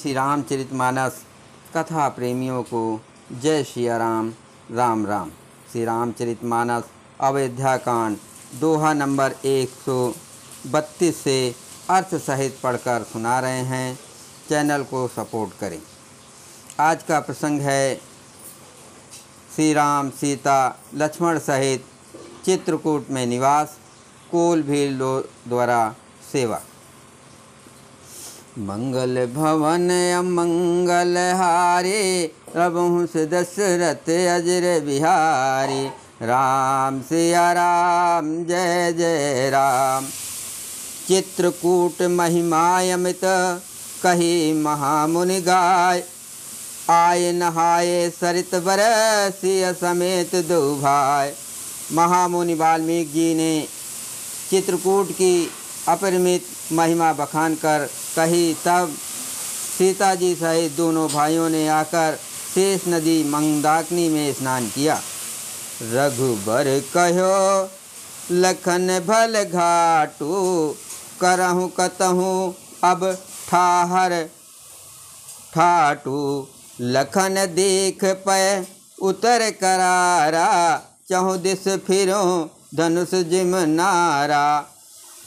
श्री रामचरित मानस कथा प्रेमियों को जय श्रिया राम राम राम श्री रामचरित मानस अयोध्या कांड दोहा नंबर एक सौ बत्तीस से अर्थ सहित पढ़कर सुना रहे हैं चैनल को सपोर्ट करें आज का प्रसंग है श्री राम सीता लक्ष्मण सहित चित्रकूट में निवास कोल भील द्वारा सेवा मंगल भवन अमंगल हारे रघुस दशरथ अजर बिहारी राम सिया राम जय जय राम चित्रकूट महिमायमित कही महामुनि गाय आय नहाय सरित बर सिया समेत दो भाई महामुनि वाल्मीकि जी ने चित्रकूट की अपरिमित महिमा बखान कर कही तब सीता जी सहित दोनों भाइयों ने आकर शेष नदी मंदाकिनी में स्नान किया रघुबर कहो लखन भल घाटू करहूँ कतहूँ अब ठाहर ठाटू लखन देख पै उतर करारा चहु दिस फिरो धनुष जिम नारा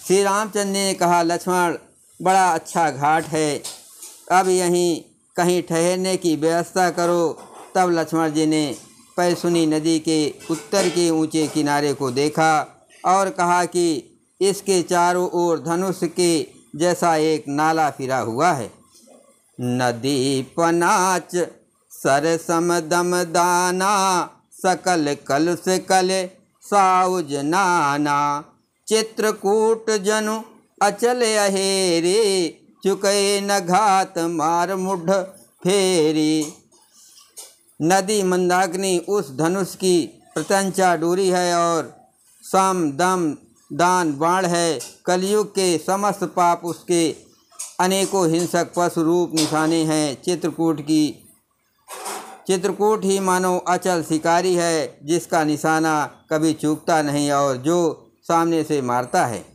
श्री रामचंद्र ने कहा लक्ष्मण बड़ा अच्छा घाट है अब यहीं कहीं ठहरने की व्यवस्था करो तब लक्ष्मण जी ने पैसुनी नदी के उत्तर के ऊंचे किनारे को देखा और कहा कि इसके चारों ओर धनुष के जैसा एक नाला फिरा हुआ है नदी पनाच सम दम दाना सकल कल से कल साउज नाना चित्रकूट जनु अचल अहेरे चुके न घात मार मुढ़ फेरी नदी मंदाग्नि उस धनुष की प्रत्यंचा डूरी है और सम दम दान बाण है कलयुग के समस्त पाप उसके अनेकों हिंसक पशु रूप निशाने हैं चित्रकूट की चित्रकूट ही मानो अचल शिकारी है जिसका निशाना कभी चूकता नहीं और जो सामने से मारता है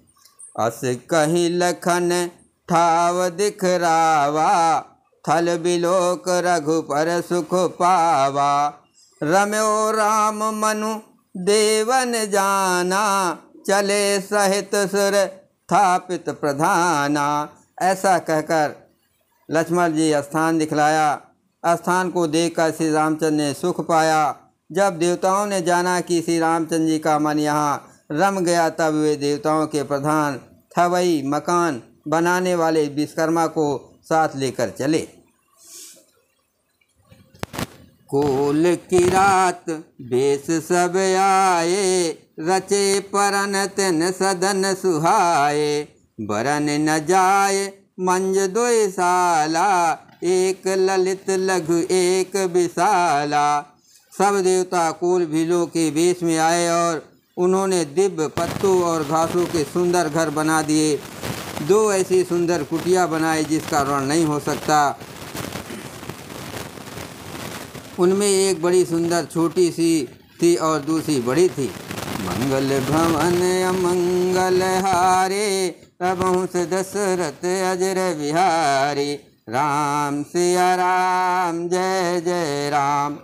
अस कहीं लखन ठाव दिखरावा थल बिलोक रघु पर सुख पावा रम्यो राम मनु देवन जाना चले सहित सुर थापित प्रधाना ऐसा कहकर लक्ष्मण जी स्थान दिखलाया स्थान को देखकर श्री रामचंद्र ने सुख पाया जब देवताओं ने जाना कि श्री रामचंद्र जी का मन यहाँ रम गया तब वे देवताओं के प्रधान थवई मकान बनाने वाले विश्वकर्मा को साथ लेकर चले कोल की रात बेस सब आए रचे परन तन सदन सुहाए बरन न जाए मंज दो साला एक ललित लघु एक विशाला सब देवता कुल भीलों के वेश में आए और उन्होंने दिव्य पत्तों और घासों के सुंदर घर बना दिए दो ऐसी सुंदर कुटिया बनाई जिसका रण नहीं हो सकता उनमें एक बड़ी सुंदर छोटी सी थी और दूसरी बड़ी थी मंगल भवन अमंगल हारे प्रभुस दशरथ अजर बिहारी राम से राम जय जय राम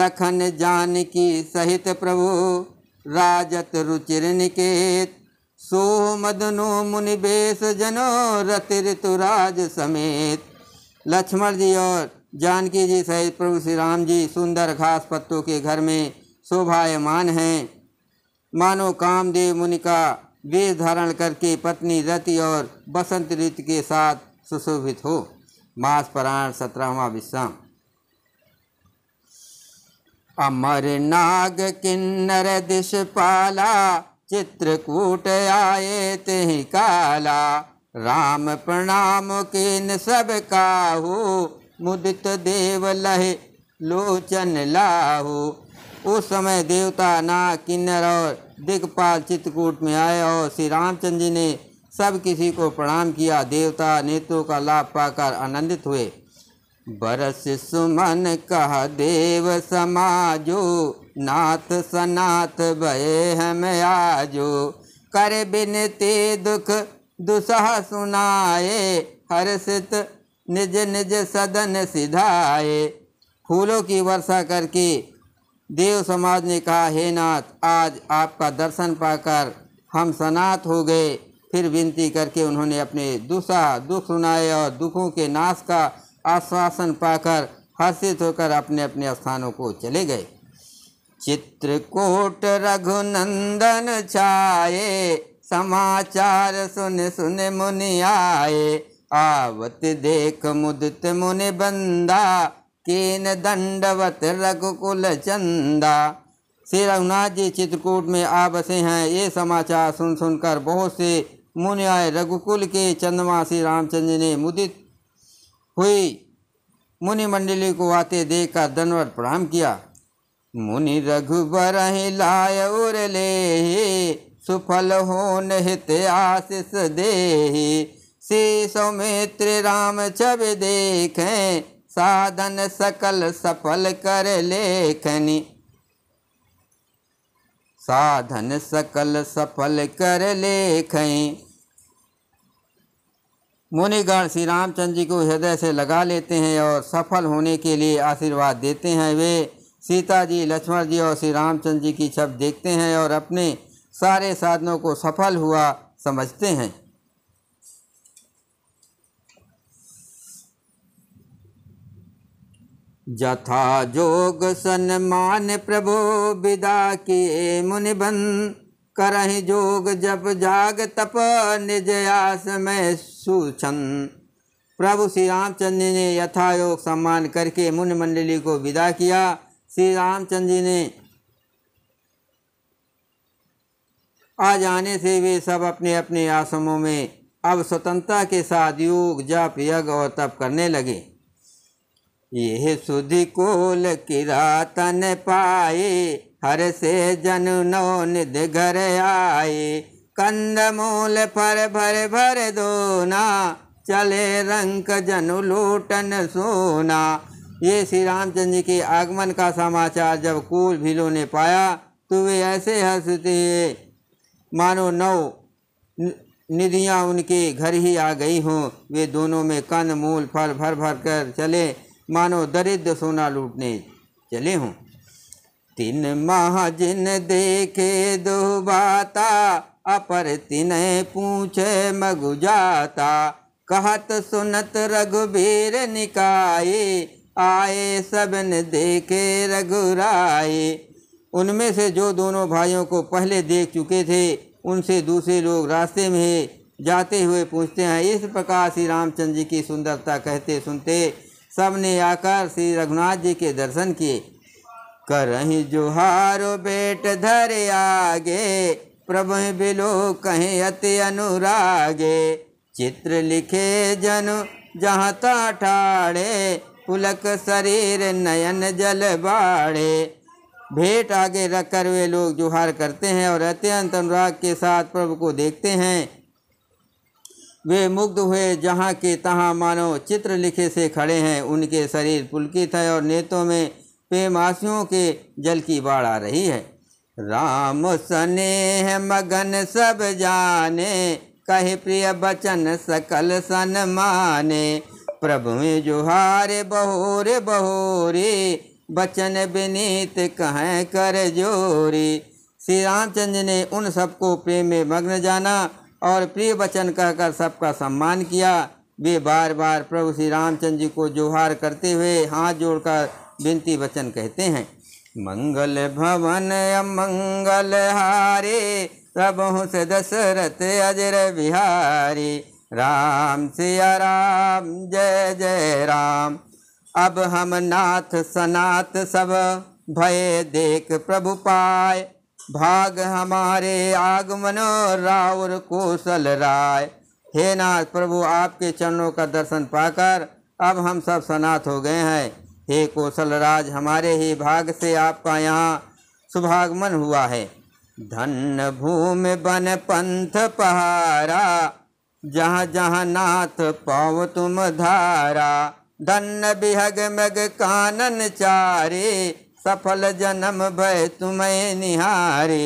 लखन जानकी सहित प्रभु राजत रुचिर निकेत सोह मदनो मुनि बेस जनो ऋतु ऋतुराज समेत लक्ष्मण जी और जानकी जी सहित प्रभु श्री राम जी सुंदर घास पत्तों के घर में शोभायमान हैं मानो कामदेव मुनि का वेश धारण करके पत्नी रति और बसंत ऋतु के साथ सुशोभित हो मास परायण सत्रहवा विश्राम अमर नाग किन्नर दिश पाला चित्रकूट आए ते काला राम प्रणाम किन सब काहू मुदित देव लहे लोचन लाहू उस समय देवता ना किन्नर और दिग्पाल चित्रकूट में आए और श्री रामचंद्र जी ने सब किसी को प्रणाम किया देवता नेत्रों का लाभ पाकर आनंदित हुए बरस सुमन कह देव समाजो नाथ सनाथ भय हम आजो कर बिनते दुख दुसह सुनाए हर्षित निज निज सदन सिधाए फूलों की वर्षा करके देव समाज ने कहा हे नाथ आज आपका दर्शन पाकर हम सनात हो गए फिर विनती करके उन्होंने अपने दुसा दुख सुनाए और दुखों के नाश का आश्वासन पाकर हर्षित होकर अपने अपने स्थानों को चले गए चित्रकूट रघुनंदन छाए समाचार सुन सुन मुनि आए आवत देख मुदित मुनि बंदा केन दंडवत रघुकुल चंदा श्री रघुनाथ जी चित्रकूट में आ बसे हैं ये समाचार सुन सुनकर बहुत से मुनि आए रघुकुल के चंद्रमा श्री रामचंद्र ने मुदित हुई मुनि मंडली को आते देख कर धनवर प्रणाम किया मुनि रघुबर लाय उर ले सुफल होन हित आशिष दे श्री सौमित्र राम जब देखें साधन सकल सफल कर लेखनी साधन सकल सफल कर लेखें मुनिगण श्री रामचंद्र जी को हृदय से लगा लेते हैं और सफल होने के लिए आशीर्वाद देते हैं वे सीता जी लक्ष्मण जी और श्री रामचंद्र जी की छप देखते हैं और अपने सारे साधनों को सफल हुआ समझते हैं जथा जोग सन्मान प्रभो विदा के मुनिबन करहीं जोग जप जाग तप निज में सुचंद प्रभु श्री रामचंद्र ने यथायोग सम्मान करके मुन मंडली को विदा किया श्री रामचंद्र जी ने आ जाने से वे सब अपने अपने आश्रमों में अब स्वतंत्रता के साथ योग जप यज्ञ और तप करने लगे यह सुधि कोल किरातन पाए हर से जन नौ निध घर आए कंदमूल फर भर भर दोना चले रंक जनु लूटन सोना ये श्री रामचंद्र जी के आगमन का समाचार जब कूल भीलो ने पाया तो वे ऐसे हंसते मानो नौ निधियाँ उनके घर ही आ गई हों वे दोनों में कंद मूल फल भर भर कर चले मानो दरिद्र सोना लूटने चले हों तीन माह जिन देखे दो बाता अपर तिने पूछे जाता कहत सुनत रघुबीर निकाये आए सबन देखे रघुराए उनमें से जो दोनों भाइयों को पहले देख चुके थे उनसे दूसरे लोग रास्ते में जाते हुए पूछते हैं इस प्रकार श्री रामचंद्र जी की सुंदरता कहते सुनते सब ने आकर श्री रघुनाथ जी के दर्शन किए करही जोहारो बेट धरे आगे प्रभु बिलो कहें अति अनुरागे चित्र लिखे जनु जहाँ ठाड़े पुलक शरीर नयन जल बाड़े भेंट आगे रख कर वे लोग जुहार करते हैं और अत्यंत अनुराग के साथ प्रभु को देखते हैं वे मुग्ध हुए जहाँ के तहाँ मानो चित्र लिखे से खड़े हैं उनके शरीर पुलकित है और नेतों में प्रेमासियों के जल की बाढ़ आ रही है राम सनेह मगन सब जाने कहे प्रिय बचन सकल सन माने प्रभु जुहारे बहोरे बहोरे बचन विनीत कहें कर जोरी श्री रामचंद्र ने उन सबको प्रेम में मग्न जाना और प्रिय वचन कहकर सबका सम्मान किया वे बार बार प्रभु श्री रामचंद्र जी को जोहार करते हुए हाथ जोड़कर विनती वचन कहते हैं मंगल भवन अमंगल हारे प्रभु से दशरथ अजर बिहारी राम सिया राम जय जय राम अब हम नाथ सनाथ सब भय देख प्रभु पाए भाग हमारे आगमनो रावर कौशल राय हे नाथ प्रभु आपके चरणों का दर्शन पाकर अब हम सब सनाथ हो गए हैं हे कौशल राज हमारे ही भाग से आपका यहाँ सुभागमन हुआ है धन भूमि बन पंथ पहारा जहाँ जहाँ नाथ पाव तुम धारा धन बिहग मग कानन चारे सफल जन्म भय तुम्हें निहारे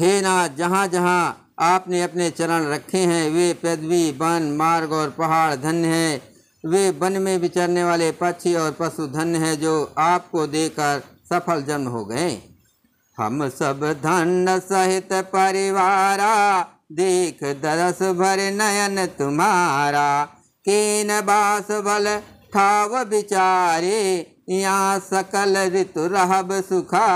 हे नाथ जहाँ जहाँ आपने अपने चरण रखे हैं वे पदवी वन मार्ग और पहाड़ धन्य है वे वन में विचरने वाले पक्षी और पशु धन्य है जो आपको देकर सफल जन्म हो गए हम सब धन सहित परिवारा देख दरस भर नयन तुम्हारा केन बास बल ठाव बिचारे यहाँ सकल ऋतु रहब सुखा